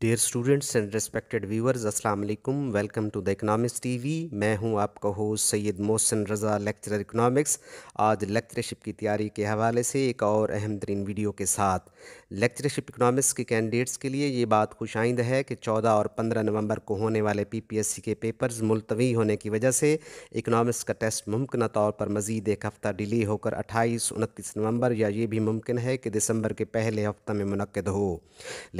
Dare students and respected viewers अस्सलाम वालेकुम welcome to the economics TV मैं हूं आपका host Syed Mohsin Raza lecturer economics आज लेक्चरशिप की तैयारी के हवाले से एक और अहम तरीन वीडियो के साथ लेक्चरशिप इकोनॉमिक्स के कैंडिडेट्स के लिए ये बात खुशाइंद है कि 14 और 15 नवंबर को होने वाले पीपीएससी के पेपर्स मुलतवी होने की वजह से इकोनॉमिक्स का टेस्ट मुमकिन तौर पर मजीद एक हफ़्ता डिले होकर 28 उनतीस नवंबर या ये भी मुमकिन है कि दिसंबर के पहले हफ्ते में मनद हो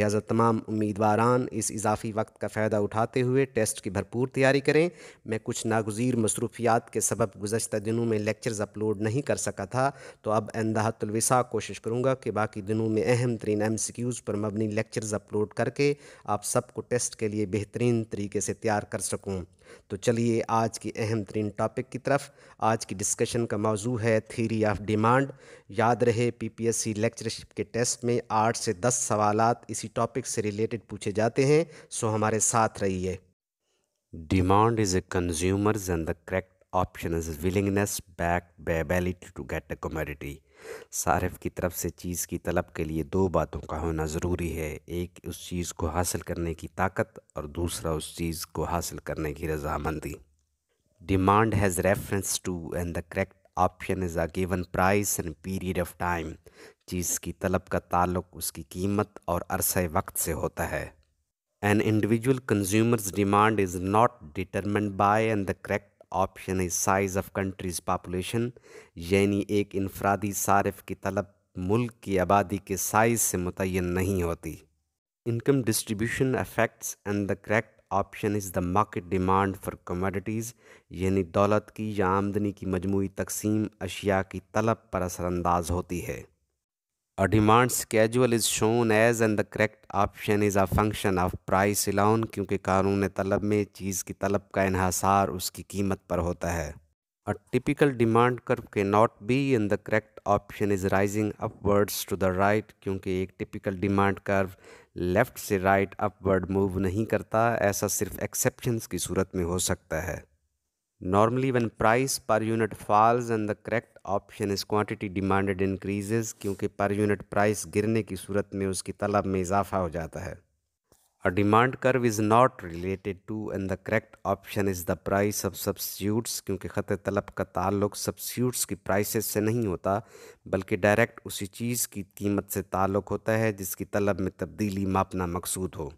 लिहाजा तमाम उम्मीदवारान इस इजाफी वक्त का फ़ायदा उठाते हुए टेस्ट की भरपूर तैयारी करें मैं कुछ नागजीर मसरूफियात के सबब गुजशत दिनों में लेक्चर्स अपलोड नहीं कर सका था तो अब इंदातलविसा कोशिश करूँगा कि बाकी दिनों में अहम बेहतरीन एम पर मबनी लेक्चर्स अपलोड करके आप सबको टेस्ट के लिए बेहतरीन तरीके से तैयार कर सकूँ तो चलिए आज की अहम तरीन टॉपिक की तरफ आज की डिस्कशन का मौजू है थीरी ऑफ डिमांड याद रहे पीपीएससी लेक्चरशिप के टेस्ट में आठ से दस सवाल इसी टॉपिक से रिलेटेड पूछे जाते हैं सो हमारे साथ रहिए demand is a consumers and the correct option is willingness back by ability to get a commodity सारफ की तरफ से चीज़ की तलब के लिए दो बातों का होना ज़रूरी है एक उस चीज़ को हासिल करने की ताकत और दूसरा उस चीज़ को हासिल करने की रजामंदी demand has reference to and the correct option is a given price and period of time चीज़ की तलब का ताल्लुक उसकी कीमत और अरसे वक्त से होता है an individual consumer's demand is not determined by and the correct option है साइज़ ऑफ कंट्रीज़ पापुलेशन यानी एक इनफरादी सारफ की तलब मुल्क की आबादी के साइज़ से मुतन नहीं होती income distribution affects and the correct option is the market demand for commodities यानी दौलत की या आमदनी की मजमू तकसीम अशिया की तलब पर असरानंदाज होती है A demand schedule is shown as and the correct option is a function of price alone क्योंकि कानून तलब में चीज़ की तलब का इन्हसार उसकी कीमत पर होता है A typical demand curve not be and the correct option is rising upwards to the right क्योंकि एक typical demand curve left से right, upward move नहीं करता ऐसा सिर्फ exceptions की सूरत में हो सकता है normally when price per unit falls and the correct option is quantity demanded increases क्योंकि पर यूनिट प्राइस गिरने की सूरत में उसकी तलब में इजाफा हो जाता है a demand curve is not related to and the correct option is the price of substitutes क्योंकि ख़त तलब का ताल्लुक सब्स्यूट्स की प्राइसेस से नहीं होता बल्कि डायरेक्ट उसी चीज़ की कीमत से ताल्लुक होता है जिसकी तलब में तब्दीली मापना मकसूद हो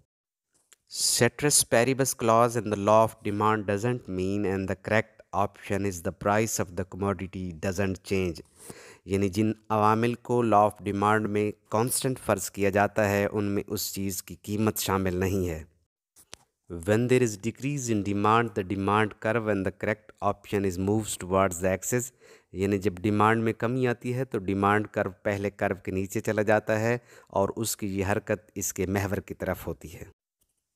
ceteris paribus clause in the law of demand doesn't mean and the correct option is the price of the commodity doesn't change यानी जिन अवामिल को लॉ ऑफ डिमांड में कांस्टेंट फ़र्ज किया जाता है उनमें उस चीज़ की कीमत शामिल नहीं है when there is decrease in demand the demand curve and the correct option is move towards the axis यानी जब डिमांड में कमी आती है तो डिमांड कर्व पहले कर्व के नीचे चला जाता है और उसकी ये हरकत इसके महवर की तरफ होती है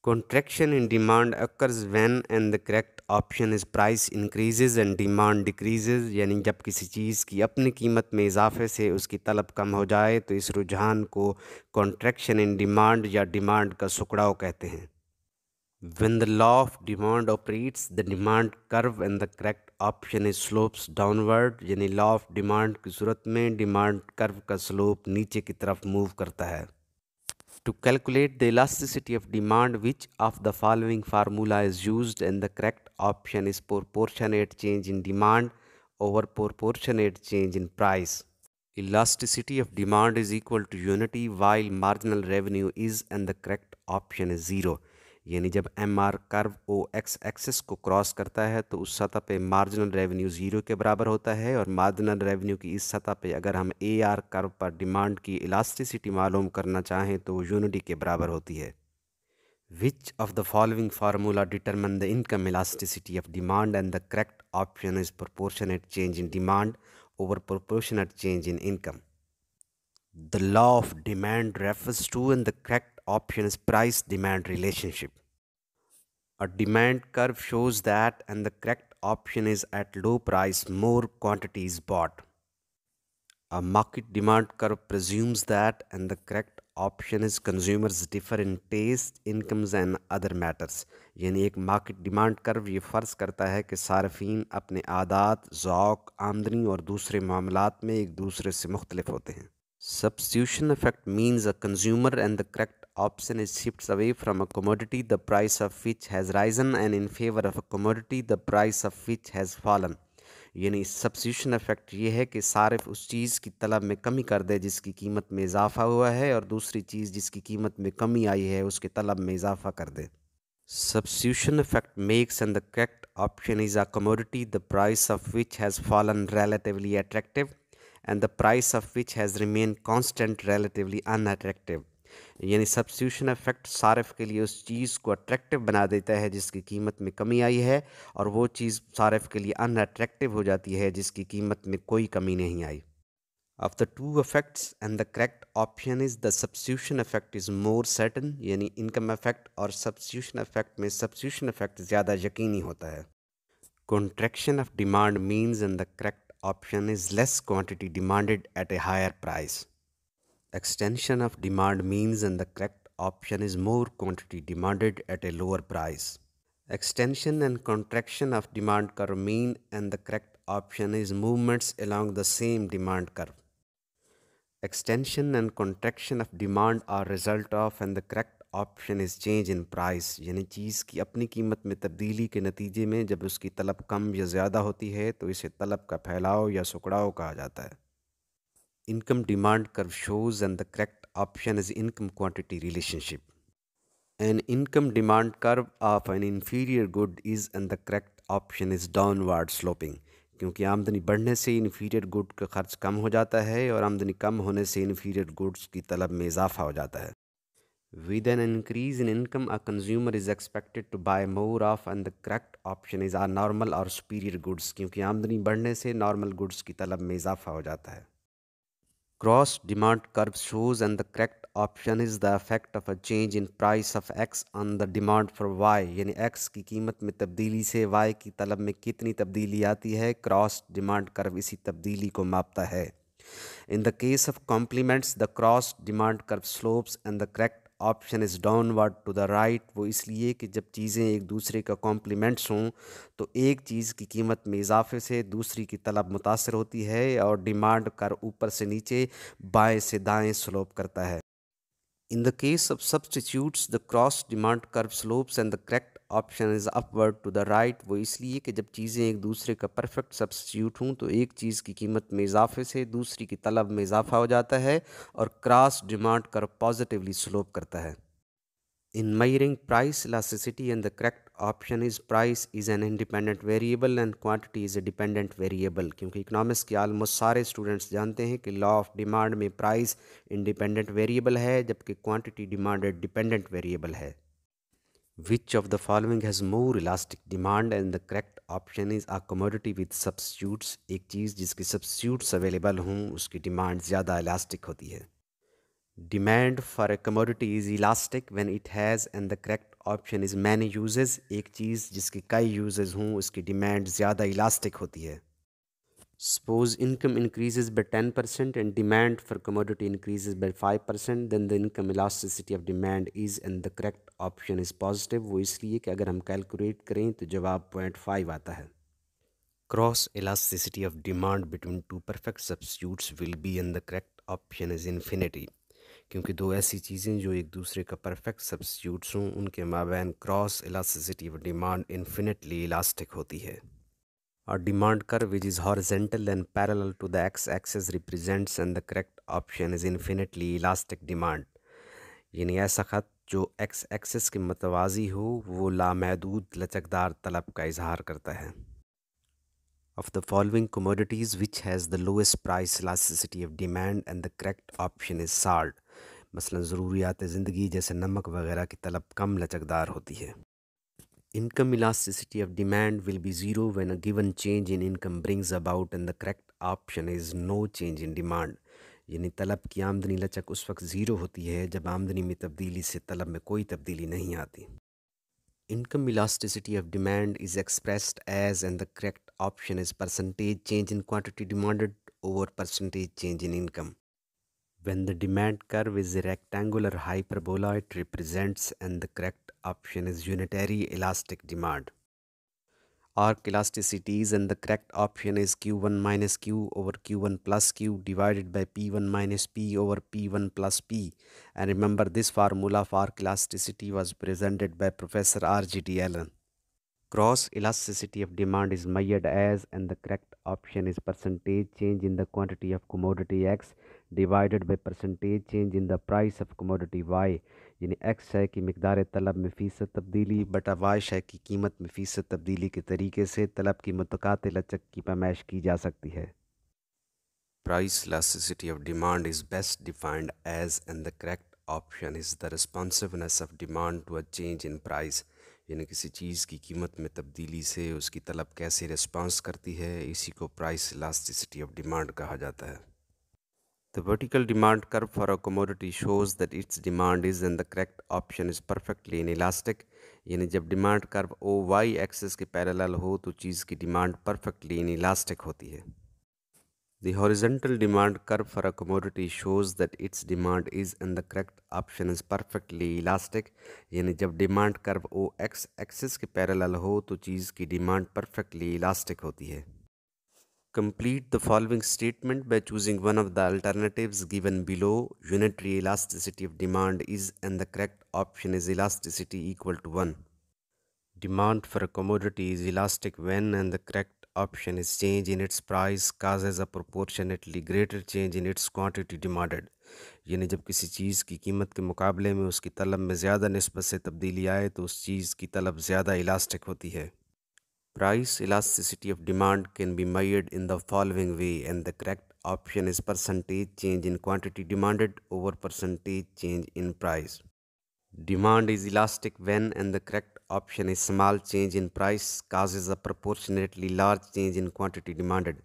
Contraction in demand occurs when and the correct option is price increases and demand decreases यानी जब किसी चीज़ की अपनी कीमत में इजाफे से उसकी तलब कम हो जाए तो इस रुझान को contraction in demand या demand का सुकड़ाव कहते हैं When the law of demand operates, the demand curve and the correct option is slopes downward यानी law of demand की सूरत में demand curve का slope नीचे की तरफ move करता है To calculate the elasticity of demand, which of the following formula is used and the correct option is proportionate change in demand over proportionate change in price. Elasticity of demand is equal to unity while marginal revenue is and the correct option is zero. यानी जब M R curve O X axis को cross करता है तो उस सतह पे marginal revenue zero के बराबर होता है और मार्जिनल रेवेन्यू की इस सतह पे अगर हम ए आर कर्व पर डिमांड की इलास्टिसिटी मालूम करना चाहें तो यूनिटी के बराबर होती है which of the following formula determine the income elasticity of demand and the correct option is at change in demand over at change in income the law of demand refers to in the correct option is price demand relationship. A demand curve shows that and the correct option is at low price more quantity is bought. A market demand curve presumes that and the correct option is consumers differ in taste, incomes, and other matters. यानी एक market demand curve ये फ़र्ज़ करता है कि सार्फिन अपने आदात ओक़ आमदनी और दूसरे मामला में एक दूसरे से मुख्तलिफ होते हैं substitution effect means a consumer and the correct option is shifts away from a commodity the price of which has risen and in favor of a commodity the price of which has fallen यानी substitution effect ये है कि सारिफ उस चीज़ की तलब में कमी कर दे जिसकी कीमत में इजाफा हुआ है और दूसरी चीज़ जिसकी कीमत में कमी आई है उसके तलब में इजाफा कर दे substitution effect makes and the correct option is a commodity the price of which has fallen relatively attractive and the price of which has remain constant relatively unattractive यानी सब्सिट्यूशन इफेक्ट सारफ के लिए उस चीज़ को अट्रैक्टिव बना देता है जिसकी कीमत में कमी आई है और वो चीज़ सारफ के लिए अन अट्रैक्टिव हो जाती है जिसकी कीमत में कोई कमी नहीं आई of the two effects and the correct option is the substitution effect is more certain यानी इनकम इफेक्ट और सब्सिट्यूशन इफेक्ट में सब्सिट्यूशन इफेक्ट ज़्यादा यकीनी होता है contraction of demand means and the correct option is less quantity demanded at a higher price extension of demand means and the correct option is more quantity demanded at a lower price. Extension and contraction of demand curve mean and the correct option is movements along the same demand curve. Extension and contraction of demand are result of and the correct option is change in price यानी चीज़ की अपनी कीमत में तब्दीली के नतीजे में जब उसकी तलब कम या ज़्यादा होती है तो इसे तलब का फैलाव या सुकड़ाव कहा जाता है income demand curve shows and the correct option is income quantity relationship. An income demand curve of an inferior good is and the correct option is downward sloping. क्योंकि आमदनी बढ़ने से इन्फीरियर गुड का खर्च कम हो जाता है और आमदनी कम होने से इन्फीरियर गुड्स की तलब में इजाफा हो जाता है with an increase in income a consumer is expected to buy more of and the correct option is are normal और सुपीरियर गुड्स क्योंकि आमदनी बढ़ने से नॉर्मल गुड्स की तलब में इजाफा हो जाता है Gross demand curve shows and the correct option is the effect of a change in price of x on the demand for y यानी x की कीमत में तब्दीली से y की तलब में कितनी तब्दीली आती है क्रॉस डिमांड कर्व इसी तब्दीली को मापता है in the case of complements the cross demand curve slopes and the correct option is downward to the right वो इसलिए कि जब चीज़ें एक दूसरे का कॉम्प्लीमेंट्स हों तो एक चीज़ की कीमत में इजाफे से दूसरी की तलब मुतासर होती है और डिमांड कर ऊपर से नीचे बाएं से दाएं स्लोप करता है in the case of substitutes the cross demand curve slopes and the correct option is upward to the right वो इसलिए कि जब चीज़ें एक दूसरे का परफेक्ट सब्सिट्यूट हों तो एक चीज़ की कीमत में इजाफे से दूसरी की तलब में इजाफा हो जाता है और cross demand curve positively slope करता है in measuring price elasticity and the correct option is price is an independent variable and quantity is a dependent variable क्योंकि इकनॉमिक्स के आलमोस्ट सारे स्टूडेंट्स जानते हैं कि लॉ ऑफ डिमांड में price independent variable है जबकि क्वान्टिटी डिमांडेड डिपेंडेंट वेरिएबल है Which of the following has more elastic demand and the correct option is a commodity with substitutes एक चीज़ जिसकी सब्सिट्यूट्स अवेलेबल हों उसकी डिमांड ज़्यादा इलास्टिक होती है demand for a commodity is elastic when it has and the correct option is many uses एक चीज़ जिसकी कई यूजेस हों उसकी डिमांड ज़्यादा इलास्टिक होती है Suppose income increases by 10% and demand for commodity increases by 5%, then the income elasticity of demand is and the correct option is positive. wo isliye ki agar hum calculate kare to jawab 0.5 aata hai cross elasticity of demand between two perfect substitutes will be and the correct option is infinity क्योंकि दो ऐसी चीज़ें जो एक दूसरे का perfect substitutes हों उनके माबैन cross elasticity of demand infinitely elastic होती है a demand curve which is horizontal and parallel to the x-axis represents and the correct option is infinitely elastic demand यानी ऐसा ख़त जो एक्स एक्सिस के मतवाजी हो वो लामहदूद लचकदार तलब का इजहार करता है of the following commodities which has the lowest price elasticity of demand and the correct option is salt मसलन ज़रूरियात ज़िंदगी जैसे नमक वगैरह की तलब कम लचकदार होती है Income elasticity of demand will be zero when a given change in income brings about and the correct option is no change in demand. यानी तलब की आमदनी लचक उस वक्त ज़ीरो होती है जब आमदनी में तब्दीली से तलब में कोई तब्दीली नहीं आती income elasticity of demand is expressed as and the correct option is percentage change in quantity demanded over percentage change in income when the demand curve is rectangular hyperbola it represents and the correct option is unitary elastic demand. Arc elasticities and the correct option is Q1 minus Q over Q1 plus Q divided by P1 minus P over P1 plus P. And remember this formula for arc elasticity was presented by Professor R G T Allen. Cross elasticity of demand is measured as and the correct option is percentage change in the quantity of commodity X divided by percentage change in the price of commodity Y यानी X है कि मकदार तलब में फ़ीसद तब्दीली बटा Y है कि कीमत में फ़ीसद तब्दीली के तरीके से तलब की मतक़ात लचक की पैमाइश की जा सकती है price elasticity of demand is best defined as and the correct option is the responsiveness of demand to a change in price यानी किसी चीज़ की कीमत में तब्दीली से उसकी तलब कैसे रिस्पॉन्स करती है इसी को प्राइस लास्टिसिटी ऑफ डिमांड कहा जाता है The vertical demand curve for a commodity shows that its demand is in the correct option is perfectly inelastic यानी जब demand curve ओ y axis के parallel हो तो चीज़ की demand perfectly inelastic होती है The horizontal demand curve for a commodity shows that its demand is in the correct option is perfectly elastic. यानी जब demand curve ओ x axis के parallel हो तो चीज़ की demand perfectly elastic होती है Complete the following statement by choosing one of the alternatives given below. Unitary elasticity of demand is and the correct option is elasticity equal to 1. Demand for a commodity is elastic when and the correct option is change in its price causes a proportionately greater change in its quantity demanded. यानी जब किसी चीज़ की कीमत के मुकाबले में उसकी तलब में ज़्यादा नस्बत से तब्दीली आए तो उस चीज़ की तलब ज़्यादा इलास्टिक होती है Price elasticity of demand can be measured in the following way and the correct option is percentage change in quantity demanded over percentage change in price. Demand is elastic when and the correct option is small change in price causes a proportionately large change in quantity demanded.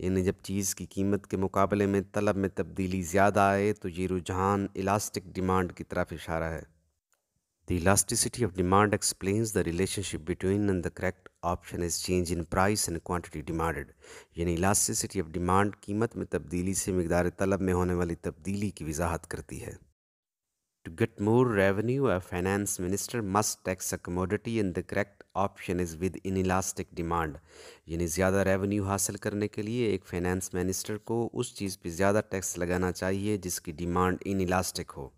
यानी जब चीज़ की कीमत के मुकाबले में तलब में तब्दीली ज़्यादा आए तो ये रुझान इलास्टिक डिमांड की तरफ इशारा है The elasticity of demand explains the relationship between and the correct option is change in price and quantity demanded. यानी elasticity of demand कीमत में तब्दीली से मकदार तलब में होने वाली तब्दीली की वजाहत करती है To get more revenue, a finance minister must tax a commodity and the correct option is with inelastic demand. यानी ज़्यादा revenue हासिल करने के लिए एक finance minister को उस चीज़ पर ज़्यादा tax लगाना चाहिए जिसकी demand inelastic हो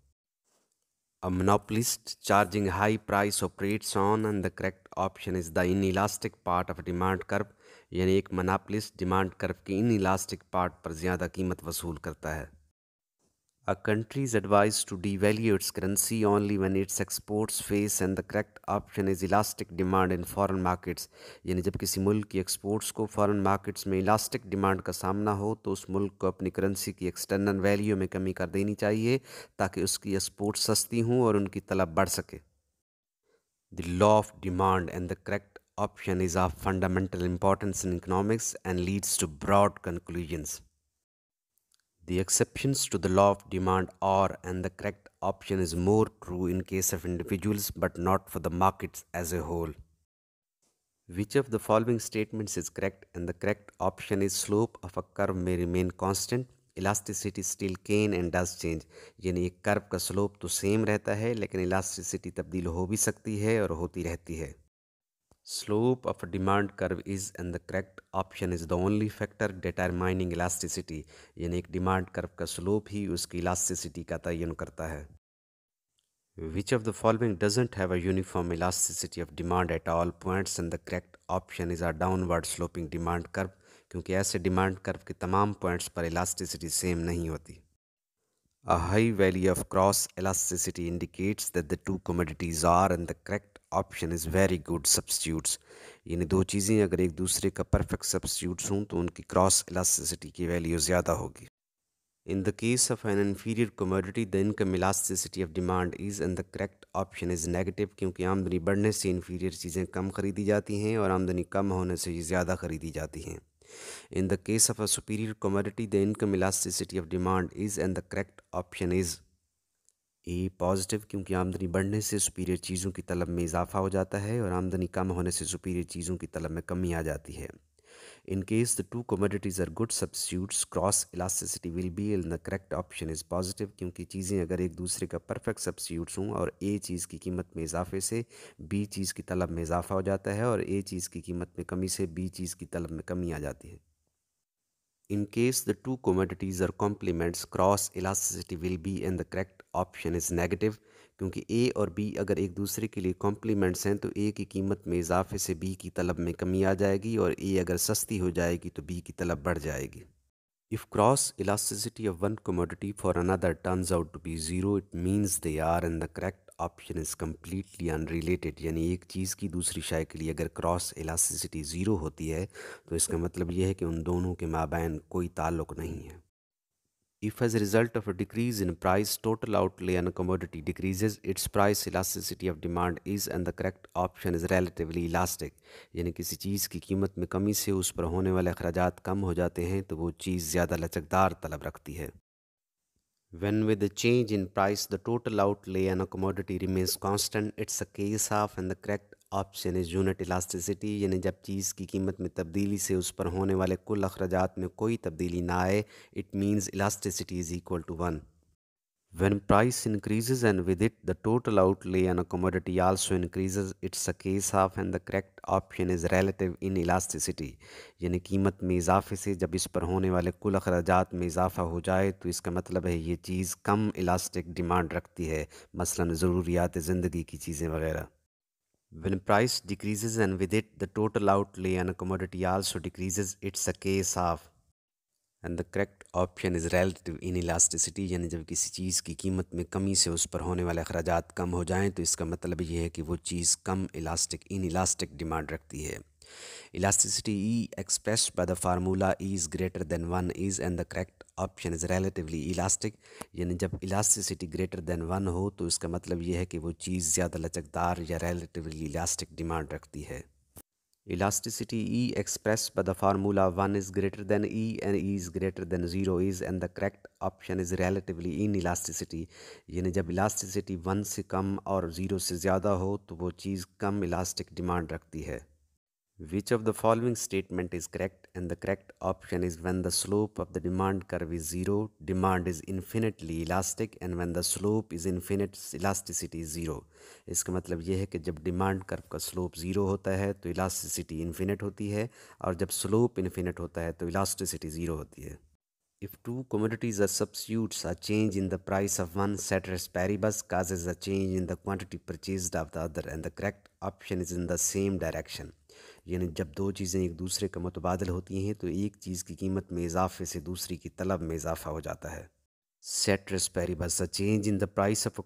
A monopolist charging high price operates on and the correct option is the inelastic part of a demand curve यानी एक monopolist demand curve की inelastic part पार्ट पर ज़्यादा कीमत वसूल करता है A country is advised to devalue its currency only when its exports face and the correct option is elastic demand in foreign markets. यानी जब किसी मुल्क की एक्सपोर्ट्स को फॉरेन मार्केट्स में इलास्टिक डिमांड का सामना हो तो उस मुल्क को अपनी करेंसी की एक्सटर्नल वैल्यू में कमी कर देनी चाहिए ताकि उसकी एक्सपोर्ट सस्ती हों और उनकी तलब बढ़ सके the law of demand and the correct option is of fundamental importance in economics and leads to broad conclusions The exceptions to the law of demand are, and the correct option is more true in case of individuals but not for the markets as a whole. Which of the following statements is correct and the correct option is slope of a curve may remain constant elasticity still can and does change यानी एक curve का slope तो same रहता है लेकिन elasticity तब्दील हो भी सकती है और होती रहती है slope of a demand curve is and the correct option is the only factor determining elasticity यानी एक demand curve का slope ही उसकी elasticity का तयन करता है Which of the following doesn't have a uniform elasticity of demand at all points and the correct option is a downward sloping demand curve क्योंकि ऐसे demand curve के तमाम points पर elasticity same नहीं होती A high value of cross elasticity indicates that the two commodities are and the correct option is very good substitutes यानी दो चीज़ें अगर एक दूसरे का परफेक्ट सब्सिट्यूट्स हों तो उनकी क्रॉस इलास्टिसिटी की वैल्यू ज़्यादा होगी in the case of an inferior commodity the income elasticity of demand is and the correct option is negative क्योंकि आमदनी बढ़ने से इन्फीरियर चीज़ें कम खरीदी जाती हैं और आमदनी कम होने से ज़्यादा खरीदी जाती हैं in the case of a superior commodity the income elasticity of demand is and the correct option is a positive क्योंकि आमदनी बढ़ने से सुपीरियर चीज़ों की तलब में इजाफा हो जाता है और आमदनी कम होने से सुपीरियर चीज़ों की तलब में कमी आ जाती है in case the two commodities are good substitutes cross elasticity will be in the correct option is positive क्योंकि चीज़ें अगर एक दूसरे का परफेक्ट सब्सिट्यूट्स हों और ए चीज़ की कीमत में इजाफे से बी चीज़ की तलब में इजाफा हो जाता है और ए चीज़ की कीमत में कमी से बी चीज़ की तलब में कमी आ जाती है In case the two commodities are complements, cross elasticity will be and the correct option is negative क्योंकि ए और बी अगर एक दूसरे के लिए कॉम्प्लीमेंट्स हैं तो ए की कीमत में इजाफे से बी की तलब में कमी आ जाएगी और ए अगर सस्ती हो जाएगी तो बी की तलब बढ़ जाएगी if cross elasticity of one commodity for another turns out to be zero it means they are in the correct option is completely unrelated यानी एक चीज़ की दूसरी शाय के लिए अगर क्रॉस एलास्टिसिटी ज़ीरो होती है तो इसका मतलब यह है कि उन दोनों के माबैन कोई ताल्लुक नहीं है if as result of of a decrease in price, total outlay on a commodity decreases, its price elasticity of demand is and the correct option is यानी किसी चीज़ की कीमत में कमी से उस पर होने वाले अखराज कम हो जाते हैं तो वो चीज़ ज़्यादा लचकदार तलब रखती है When with the change in price, the total outlay on a commodity remains constant, it's a case of and the correct option is unit elasticity, yani jab cheez ki kimat mein tabdili se us par hone wale kul akhrajat mein koi means elasticity is equal to 1. When price increases and with it the total outlay on a commodity also increases, it's a case of and the correct option is relative in elasticity. यानी कीमत में इजाफे से जब इस पर होने वाले कुल अखराज में इजाफा हो जाए तो इसका मतलब है ये चीज़ कम इलास्टिक डिमांड रखती है मसलन ज़रूरियात ज़िंदगी की चीज़ें वगैरह When price decreases and with it the total outlay on a commodity also decreases, it's a case of and the correct option is relative in elasticity यानी जब किसी चीज़ की कीमत में कमी से उस पर होने वाले अखराज कम हो जाएँ तो इसका मतलब यह है कि वो चीज़ कम इलास्टिक इन इलास्टिक डिमांड रखती है elasticity E express by the formula E is greater than one is and the correct option is relatively elastic यानी जब इलास्टिसिटी ग्रेटर देन वन हो तो इसका मतलब यह है कि वो चीज़ ज़्यादा लचकदार या रेलेटिवली इलास्टिक डिमांड रखती है Elasticity E expressed by the formula 1 is greater than E and E is greater than 0 is and the correct option is relatively in elasticity यानी जब elasticity 1 से कम और 0 से ज़्यादा हो तो वो चीज़ कम elastic demand रखती है Which of the following statement is correct? and the correct option is when the slope of the demand curve is zero, demand is infinitely elastic and when the slope is infinite, elasticity is zero. इसका मतलब यह है कि जब demand curve का slope zero होता है तो elasticity infinite होती है और जब slope infinite होता है तो elasticity zero होती है If two commodities are substitutes, a change in the price of one ceteris paribus causes a change in the quantity purchased of the other and the correct option is in the same direction. यानी जब दो चीज़ें एक दूसरे का मुतबादल होती हैं तो एक चीज़ की कीमत में इजाफे से दूसरी की तलब में इजाफा हो जाता है ceteris paribus the change in the price of a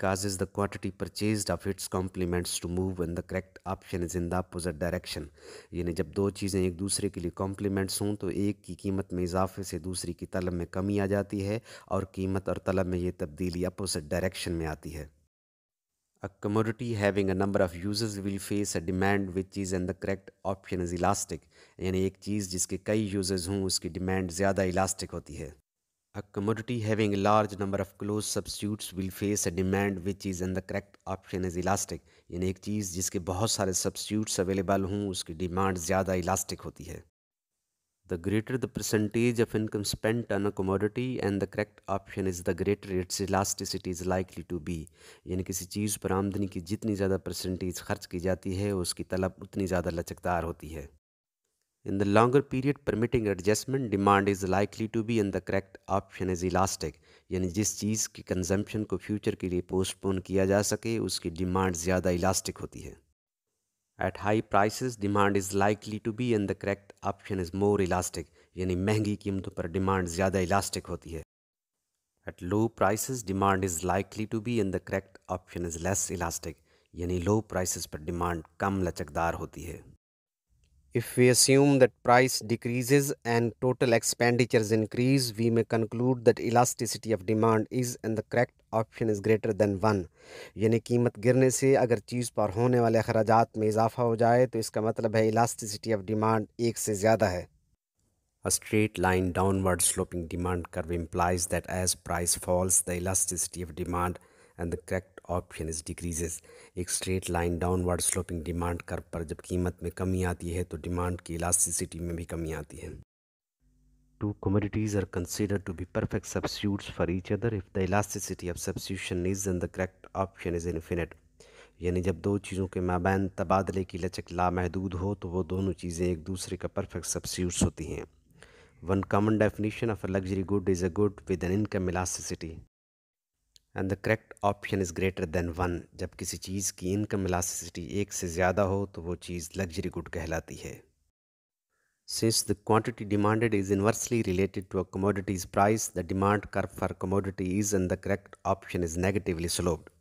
cause is the quantity purchase of its complements to move in the correct option is in the opposite direction यानी जब दो चीज़ें एक दूसरे के लिए कॉम्प्लीमेंट्स हों तो एक की कीमत में इजाफे से दूसरी की तलब में कमी आ जाती है और कीमत और तलब में ये तब्दीली अपोजिट डायरेक्शन में आती है A commodity having a number of users will face a demand which is and the correct option is elastic यानी एक चीज़ जिसके कई users हों उसकी demand ज़्यादा elastic होती है A commodity having a large number of close substitutes will face a demand which is and the correct option is elastic यानी एक चीज़ जिसके बहुत सारे substitutes available हों उसकी demand ज़्यादा elastic होती है the greater the percentage of income spent on a commodity and the correct option is the greater its elasticity is likely to be यानी किसी चीज़ पर आमदनी की जितनी ज़्यादा परसेंटेज खर्च की जाती है उसकी तलब उतनी ज़्यादा लचकदार होती है in the longer period permitting adjustment demand is likely to be in the correct option is elastic यानी जिस चीज़ की कंजम्पशन को फ्यूचर के लिए पोस्टपोन किया जा सके उसकी डिमांड ज़्यादा इलास्टिक होती है at high prices demand is likely to be in the correct option is more elastic यानी महंगी कीमतों पर डिमांड ज़्यादा इलास्टिक होती है at low prices demand is likely to be in the correct option is less elastic यानी low prices पर demand कम लचकदार होती है if we assume that price decreases and total expenditure increase we may conclude that elasticity of demand is an the correct option is greater than one यानी कीमत गिरने से अगर चीज़ पर होने वाले अखराज में इजाफा हो जाए तो इसका मतलब है इलास्टिसिटी ऑफ डिमांड एक से ज़्यादा है A straight line downward sloping demand curve implies that as price falls, the elasticity of demand and the correct option is decreases. एक straight line downward sloping demand curve पर जब कीमत में कमी आती है तो demand की elasticity में भी कमी आती है two commodities are considered to be perfect substitutes for each other if the elasticity of substitution is then the correct option is infinite यानी जब दो चीज़ों के माबैन तबादले की लचक लामहदूद हो तो वो दोनों चीज़ें एक दूसरे का परफेक्ट सब्सिट्यूट्स होती हैं one common definition of a luxury good is a good with an income elasticity and the correct option is greater than one जब किसी चीज़ की इनकम इलास्टिसिटी एक से ज़्यादा हो तो वो चीज़ लग्जरी गुड कहलाती है Since the quantity demanded is inversely related to a commodity's price, the demand curve for commodity is and the correct option is negatively sloped.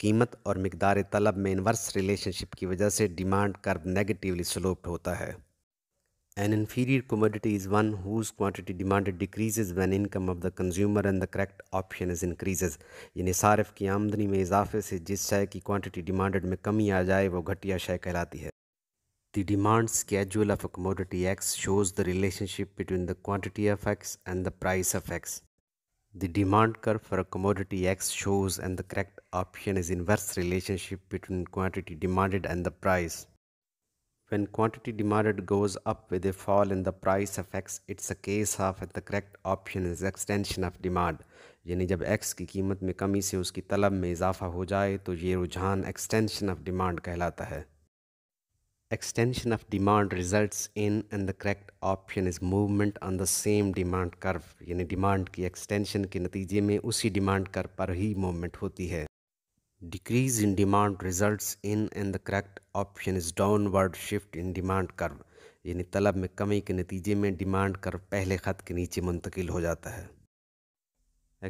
कीमत और मकदार तलब में इन्वर्स रिलेशनशिप की वजह से डिमांड कर्व नेगेटिवली स्लोप्ड होता है an inferior commodity is one whose quantity demanded decreases when income of the consumer and the correct option is increases यानी सार्फ की आमदनी में इजाफे से जिस शय की क्वांटिटी डिमांडेड में कमी आ जाए वो घटिया शय कहलाती है The demand schedule of a commodity X shows the relationship between the quantity of X and the price of X. The demand curve for a commodity X shows and the correct option is inverse relationship between quantity demanded and the price. When quantity demanded goes up with a fall in the price of X, it's a case of the correct option is extension of demand. यानी जब X की कीमत में कमी से उसकी तलब में इजाफा हो जाए तो ये रुझान extension of demand कहलाता है extension of demand results in and the correct option is movement on the same demand curve यानी demand की extension के नतीजे में उसी demand curve पर ही movement होती है Decrease in demand results in and the correct option is downward shift in demand curve यानी तलब में कमी के नतीजे में demand curve पहले ख़त के नीचे मुंतकिल हो जाता है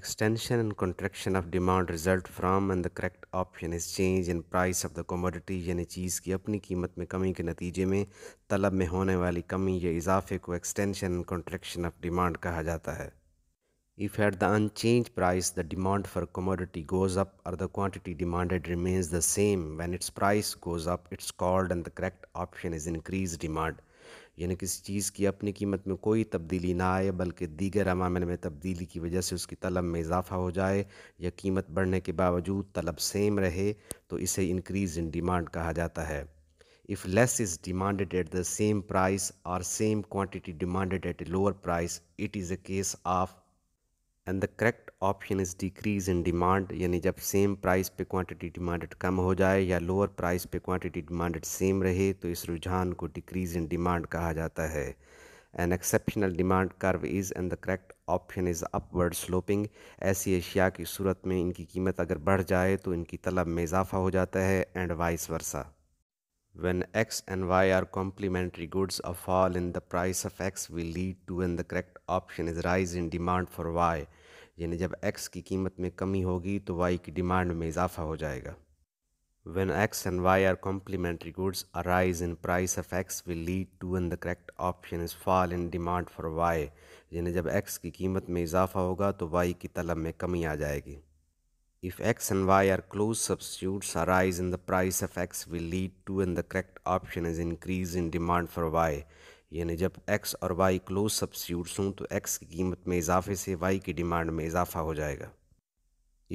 extension and contraction of demand result from and the correct option is change in price of the commodity यानी चीज़ की अपनी कीमत में कमी के नतीजे में तलब में होने वाली कमी या इजाफे को extension and contraction of demand कहा जाता है If at the unchanged price the demand for commodity goes up or the quantity demanded remains the same when its price goes up it's called and the correct option is increased demand यानी किसी चीज़ की अपनी कीमत में कोई तब्दीली ना आए बल्कि दीगर अमामल में तब्दीली की वजह से उसकी तलब में इजाफ़ा हो जाए या कीमत बढ़ने के बावजूद तलब सेम रहे तो इसे इंक्रीज़ इन डिमांड कहा जाता है if less is demanded at the same price और same quantity demanded at a lower price it is a case of and the correct option is decrease in demand यानी जब same price पे quantity demanded कम हो जाए या lower price पे quantity demanded same रहे तो इस रुझान को डिक्रीज़ इन डिमांड कहा जाता है an exceptional demand curve is and the correct option is upward sloping ऐसी अशिया की सूरत में इनकी कीमत अगर बढ़ जाए तो इनकी तलब में इजाफा हो जाता है and vice versa When x and y are complementary goods, a fall in the price of x will lead to, and the correct option is rise in demand for y. यानी जब एक्स की कीमत में कमी होगी तो Y की demand में इजाफा हो जाएगा when X and Y are complementary goods a rise in price of X will lead to an the correct option is fall in demand for Y यानी जब एक्स की कीमत में इजाफा होगा तो वाई की तलब में कमी आ जाएगी if X and Y are close substitutes a rise in the price of X will lead to and the correct option is increase in demand for Y यानी जब x और y क्लोज सब्स्यूट्स हों तो x की कीमत में इजाफे से y की डिमांड में इजाफा हो जाएगा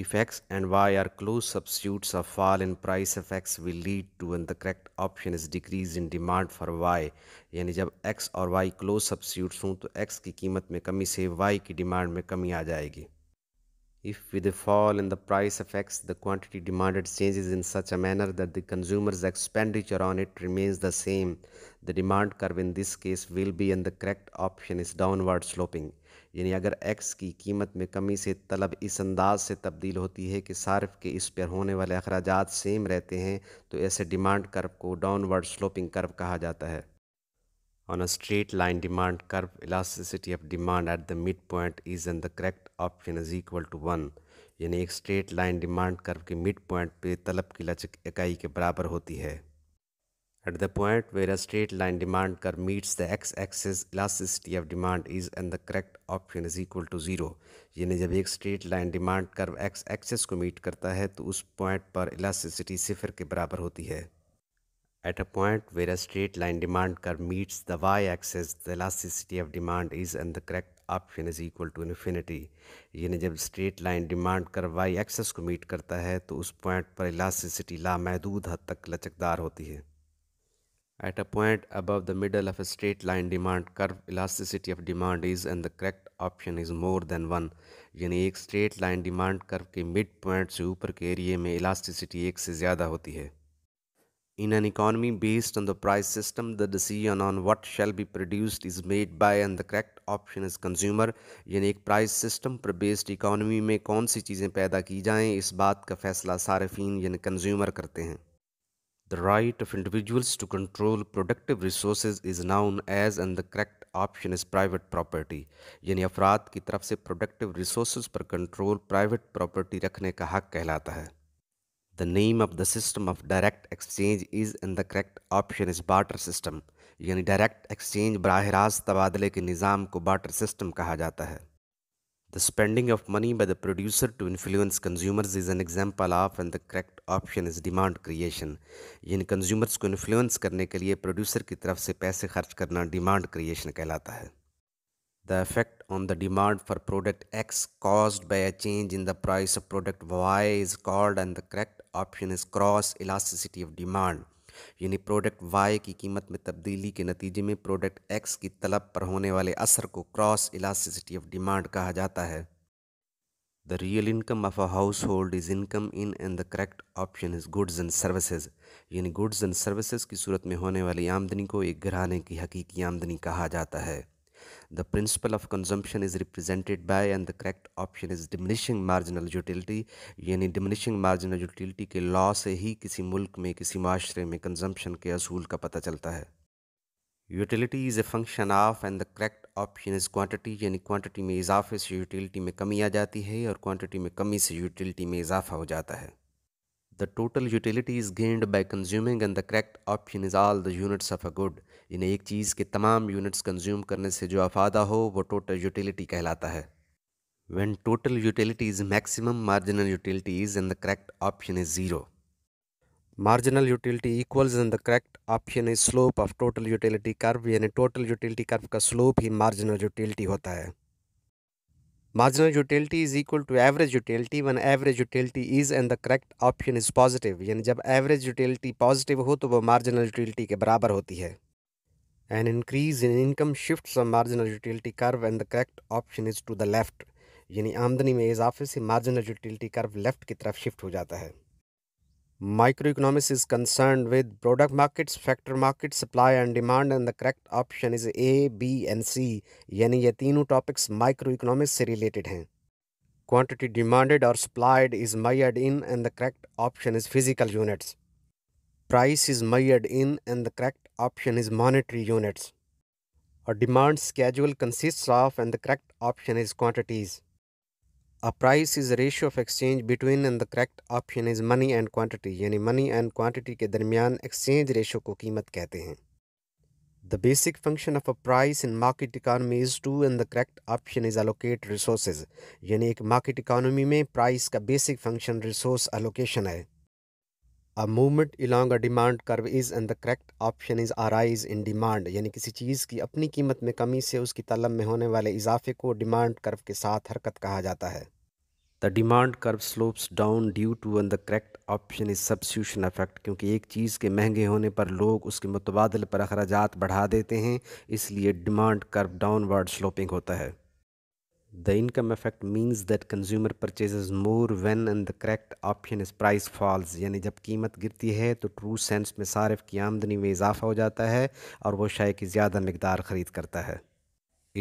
if X and Y are close substitutes of fall in price of X will lead to an the correct option is decrease in demand for Y यानी जब एक्स और वाई क्लोज सब्स्यूट्स हों तो एक्स की कीमत में कमी से वाई की डिमांड में कमी आ जाएगी If with a fall in the price of X, the quantity demanded changes in such a manner that the consumer's expenditure on it remains the same, the demand curve in this case will be and the correct option is downward sloping. यानी अगर x की कीमत में कमी से तलब इस अंदाज से तब्दील होती है कि सार्फ के इस पर होने वाले अखराज सेम रहते हैं तो ऐसे डिमांड कर्व को डाउनवर्ड स्लोपिंग कर्व कहा जाता है on a straight line demand curve elasticity of demand at the midpoint is and the correct option is equal to one यानी एक स्ट्रेट लाइन डिमांड कर्व के मिड पॉइंट पे तलब की लचक इकाई के बराबर होती है At the point where a straight line demand curve meets the x-axis, elasticity of demand is and the correct option is equal to zero. यानी जब एक straight line demand curve x-axis को मीट करता है तो उस पॉइंट पर elasticity सिफर के बराबर होती है at a point where a straight line demand curve meets the y-axis the elasticity of demand is and the correct option is equal to infinity यानी जब straight line demand curve Y axis को meet करता है तो उस point पर elasticity लामहदूद हद तक लचकदार होती है at a point above the middle of a straight line demand curve elasticity of demand is and the correct option is more than one यानी एक स्ट्रेट लाइन डिमांड कर्व के मिड पॉइंट से ऊपर के एरिए में इलास्टिसिटी एक से ज़्यादा होती है In an economy based on the price system, the decision on what shall be produced is made by and the correct option is consumer यानी एक price सिस्टम पर बेस्ड economy में कौन सी चीज़ें पैदा की जाएँ इस बात का फैसला सार्फिन यानी कंज्यूमर करते हैं the right of individuals to control productive resource is known as and the correct option is private property यानी अफराद की तरफ से प्रोडक्टिव रिसोर्स पर कंट्रोल प्राइवेट प्रॉपर्टी रखने का हक कहलाता है The name of the system of direct exchange is and the correct option is barter system यानी डायरेक्ट एक्सचेंज बरह रास्त तबादले के निज़ाम को बाटर सिस्टम कहा जाता है the spending of money by the producer to influence consumers is an example of and the correct option is demand creation यानी कंज्यूमर्स को इन्फ्लुएंस करने के लिए प्रोड्यूसर की तरफ से पैसे खर्च करना डिमांड क्रिएशन कहलाता है the effect on the demand for product x caused by a change in the price of product y is called and the correct option is cross elasticity of demand यानी product Y की कीमत में तब्दीली के नतीजे में product x की तलब पर होने वाले असर को क्रॉस इलास्टिसिटी ऑफ डिमांड कहा जाता है the real income of a household is income in and the correct option is goods and services यानी गुड्स एंड सर्विसेज की सूरत में होने वाली आमदनी को एक घराने की हकीकी आमदनी कहा जाता है the principle of consumption is represented by and the correct option is diminishing marginal utility यानी diminishing marginal utility के law से ही किसी मुल्क में किसी माशरे में consumption के असूल का पता चलता है Utility is a function of and the correct option is quantity. यानी quantity में इजाफे से utility में कमी आ जाती है और quantity में कमी से utility में इजाफा हो जाता है The total utility is gained by consuming and the correct option is all the units of a good. इन एक चीज़ के तमाम यूनिट्स कंज्यूम करने से जो अफादा हो वो टोटल यूटिलिटी कहलाता है when total utility is maximum marginal utility is and the correct option is zero. marginal utility equals and the correct option is slope of total utility curve यानी total utility curve का slope ही marginal utility होता है marginal utility is equal to average utility one average utility is and the correct option is positive यानी जब average utility positive हो तो वो marginal utility के बराबर होती है an increase in income shift of marginal utility curve and the correct option is to the left यानी आमदनी में इजाफे से मार्जिनल यूटिलिटी कर्व लेफ्ट की तरफ शिफ्ट हो जाता है Microeconomics is concerned with product markets, factor markets, supply and demand and the correct option is A, B and C. Yani ye teenu topics microeconomics se related hain. Quantity demanded or supplied is measured in and the correct option is physical units. Price is measured in and the correct option is monetary units. A demand schedule consists of and the correct option is quantities. A price is ratio of exchange between and the correct option is money and quantity यानी money and quantity के दरमियान exchange ratio को कीमत कहते हैं the basic function of a price in market economy is to and the correct option is allocate resource यानी एक market economy में प्राइस का बेसिक फंक्शन रिसोर्स अलोकेशन है a movement along a demand curve is and the correct option is a rise in demand यानी किसी चीज़ की अपनी कीमत में कमी से उसकी तलब में होने वाले इजाफे को डिमांड कर्व के साथ हरकत कहा जाता है the demand curve slopes down due to an the correct option is substitution effect क्योंकि एक चीज़ के महंगे होने पर लोग उसके मुतबादल पर अखराज बढ़ा देते हैं इसलिए डिमांड कर्व डाउनवर्ड स्लोपिंग होता है The income effect means that consumer purchases more when and the correct option is price falls यानी जब कीमत गिरती है तो ट्रू सेंस में सारफ की आमदनी में इजाफा हो जाता है और वह शाय की ज़्यादा मकदार ख़रीद करता है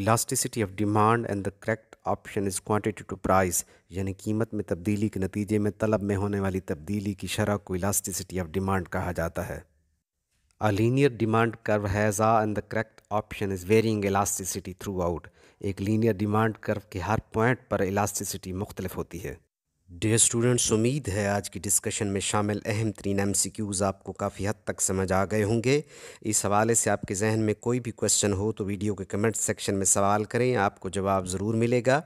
elasticity of demand and the correct option is quantity to price यानी कीमत में तब्दीली के नतीजे में तलब में होने वाली तब्दीली की शरह को इलास्टिसिटी ऑफ डिमांड कहा जाता है A linear demand curve has a and the correct option is varying elasticity throughout. एक linear demand curve के हर point पर elasticity मुख्तलिफ होती है डियर स्टूडेंट्स उम्मीद है आज की डिस्कशन में शामिल अहम तरीन एम सी क्यूज़ आपको काफ़ी हद तक समझ आ गए होंगे इस हवाले से आपके जहन में कोई भी क्वेश्चन हो तो वीडियो के कमेंट सेक्शन में सवाल करें आपको जवाब ज़रूर मिलेगा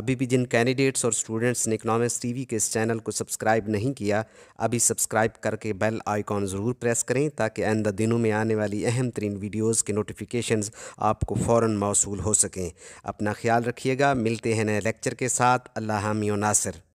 अभी भी जिन कैंडिडेट्स और स्टूडेंट्स ने इकनॉमिक्स टी के इस चैनल को सब्सक्राइब नहीं किया अभी सब्सक्राइब करके बेल आइकॉन ज़रूर प्रेस करें ताकि आइंदा दिनों में आने वाली अहम तरीन वीडियोज़ के नोटिफिकेशन आपको फ़ौर मौसू हो सकें अपना ख्याल रखिएगा मिलते हैं नए लेक्चर के साथ अल्लाह हामी नासिर